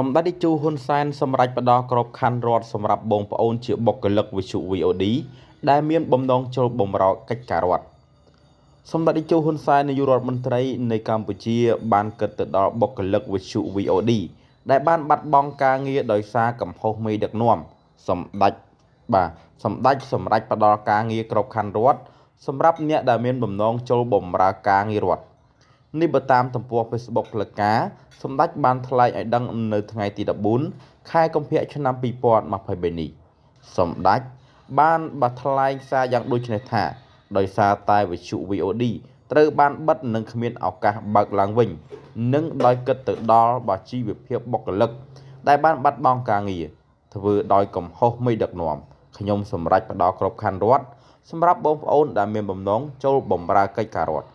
សម្ដេចតេជោហ៊ុនសែនសម្រេចផ្ដល់ក្របខ័ណ្ឌរដ្ឋសម្រាប់បងប្អូនជាបុគ្គលិកវិទ្យុ VOD ដែលមានបំណងចូលបម្រើកិច្ចការរដ្ឋសម្ដេចតេជោហ៊ុនសែននាយករដ្ឋមន្ត្រី នៃកម្ពុជា បានគិតទៅដល់បុគ្គលិកវិទ្យុ VOD ដែលបានបាត់បង់ការងារដោយសារកំហុសមេដឹកនាំសម្ដេចបាទសម្ដេចសម្រេចផ្ដល់ការងារក្របខ័ណ្ឌរដ្ឋសម្រាប់អ្នកដែលមានបំណងចូលបម្រើការងាររដ្ឋនេះបើតាមទំព័រ Facebook ផ្លូវការសម្ដេចបានថ្លែងឲ្យដឹងនៅថ្ងៃទី14ខែកុម្ភៈឆ្នាំ2023នេះសម្ដេចបានបាថ្លែងសារយ៉ាងដូចនេះថាដោយសារតែវិទ្យុ VOD ត្រូវបានបិទនិងគ្មានឱកាសបើកឡើងវិញនិងដោយគិតទៅដល់បាជីវភាពបុគ្គលិកដែលបានបាត់បង់ការងារធ្វើដោយកំហុសមិនដឹកនាំខ្ញុំសម្រេចផ្ដល់គ្រប់ខណ្ឌរដ្ឋសម្រាប់បងប្អូនដែលមានបំណងចូលបម្រើកិច្ចការរដ្ឋ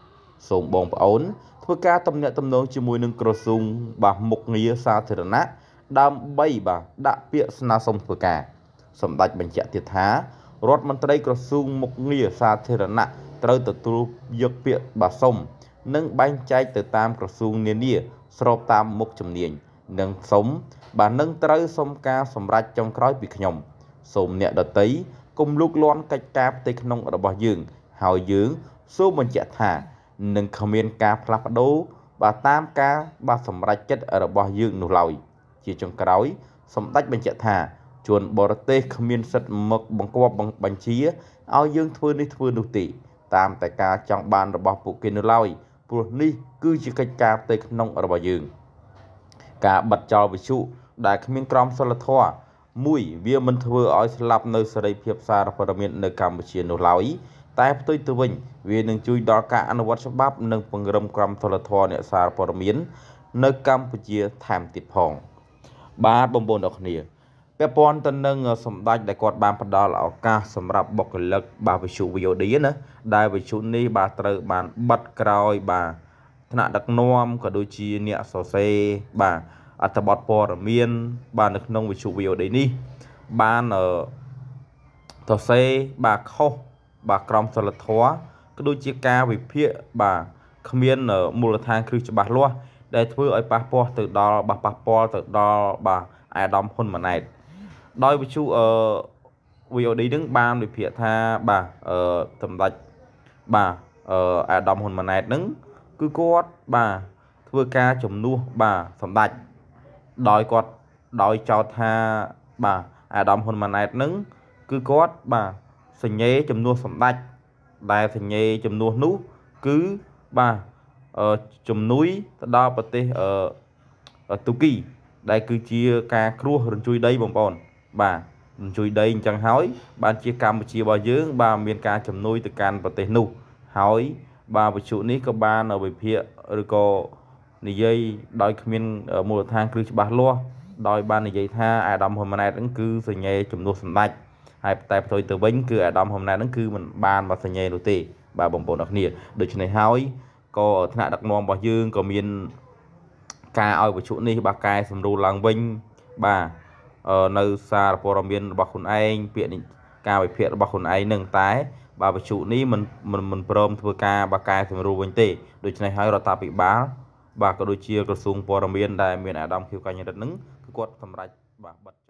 សូមបងប្អូនធ្វើការតំណាក់តំណងជាមួយនឹងក្រសួងបាទមុខងារសាធារណៈដើម្បីបាទដាក់ពាក្យស្នើសុំធ្វើការ សម្ដេចបញ្ជាក់ទៀតថារដ្ឋមន្ត្រីក្រសួងមុខងារសាធារណៈត្រូវទទួលយកពាក្យបាទសុំនិងបែងចែកទៅតាមក្រសួងនានា ស្របតាមមុខជំនាញនិងសុំបាទនឹងត្រូវសុំការសម្រេចចុងក្រោយពីខ្ញុំ សូមអ្នកដតីគុំលូកលាន់កិច្ចការផ្ទៃក្នុងរបស់យើងហើយយើង សូមបញ្ជាក់ថានឹងគ្មាន ការផ្លាស់ប្ដូរបើតាមការបាទសម្រេចចិត្តរបស់យើងនោះឡើយជាចុងក្រោយ សម្ដេចបញ្ជាក់ថាជនបរទេសគ្មានសិទ្ធិមកបង្គាប់បញ្ជាឲ្យយើង ធ្វើនេះធ្វើនោះទេតាមតែការចង់បានរបស់ពួកគេនោះឡើយព្រោះនេះ គឺជាកិច្ចការផ្ទៃក្នុងរបស់យើងការបិទចោលវិសុដែលគ្មានក្រមសីលធម៌មួយវាមិនធ្វើឲ្យស្លាប់នៅសេរីភាពសារព័ត៌មាននៅកម្ពុជានោះឡើយតែផ្ទុយទៅវិញវានឹងជួយដល់ការអនុវត្តច្បាប់ និងពង្រឹងក្រមសីលធម៌អ្នកសារព័ត៌មាន នៅកម្ពុជាថែមទៀតផង បាទបងប្អូនទាំងគ្នាពាក់ព័ន្ធទៅនឹងសម្ដេចដែលគាត់បានផ្ដល់ឱកាសសម្រាប់បុគ្គលិកបាទវិទ្យុ VOD ណាដែលវិទ្យុនេះបាទត្រូវបានបិទក្រោយបាទថ្នាក់ដឹកនាំក៏ដូចជាអ្នកសរសេរបាទអត្ថបទព័ត៌មាន បាទនៅក្នុងវិទ្យុ VOD នេះបានសរសេរបាទខុសបាទក្រមសិលធម៌ក៏ដូចជាការវិភាគបាទគ្មានមូលដ្ឋានគ្រឹះច្បាស់លាស់ដែលធ្វើឲ្យប៉ះពាល់ទៅដល់បាទប៉ះពាល់ទៅដល់បាទអាដាមហ៊ុនម៉ាណែតដោយវិជូអឺ VOD នឹងបានវិភាគថាបាទអឺសម្ដេចបាទអឺអាដាមហ៊ុនម៉ាណែតនឹងគឺគាត់បាទធ្វើការជំនួសបាទសម្ដេចដោយគាត់ដោយចោទថាបាទអាដាមហ៊ុនម៉ាណែតនឹងគឺគាត់បាទសញ្ញេចំនួនសម្ដេចដែលសញ្ញេចំនួននោះគឺបាទជំនួយទៅដល់ប្រទេសអឺទូគីដែលគឺជាការគ្រោះរញ្ជួយដីបងប្អូនបាទរញ្ជួយដីអញ្ចឹងហើយបានជាកម្ពុជារបស់យើងបាទមានការជំនួយទៅកាន់ប្រទេសនោះហើយបាទវិជុនេះក៏បានវិភាគឬក៏និយាយដោយគ្មានមូលដ្ឋានគ្រឹះច្បាស់លាស់ដោយបាននិយាយថាអាដាមហ៊ុនម៉ាណែតហ្នឹងគឺសញ្ញេចំនួនសម្ដេចហើយតែផ្ទុយទៅវិញគឺអាដាមហ៊ុនណែតហ្នឹងគឺមិនបានមកសញ្ញេនោះទេបាទបងប្អូនអរគ្នាដូច្នេះហើយក៏ថ្នាក់ដឹកនាំរបស់យើងក៏មានការឲ្យវជុនេះបាទកែសម្រួលឡើងវិញបាទនៅសារព័ត៌មានរបស់ខ្លួនឯងពាក្យការវិភាគរបស់ខ្លួនឯងនឹងតែបាទវជុនេះមិនមិនព្រមធ្វើការបាទកែសម្រួលវិញទេដូច្នេះហើយរដ្ឋាភិបាលបាទក៏ដូចជាក្រសួងព័ត៌មានដែលមានអាដាមខៀវកញ្ញរិទ្ធនឹងគឺគាត់សម្រេចបាទបិទ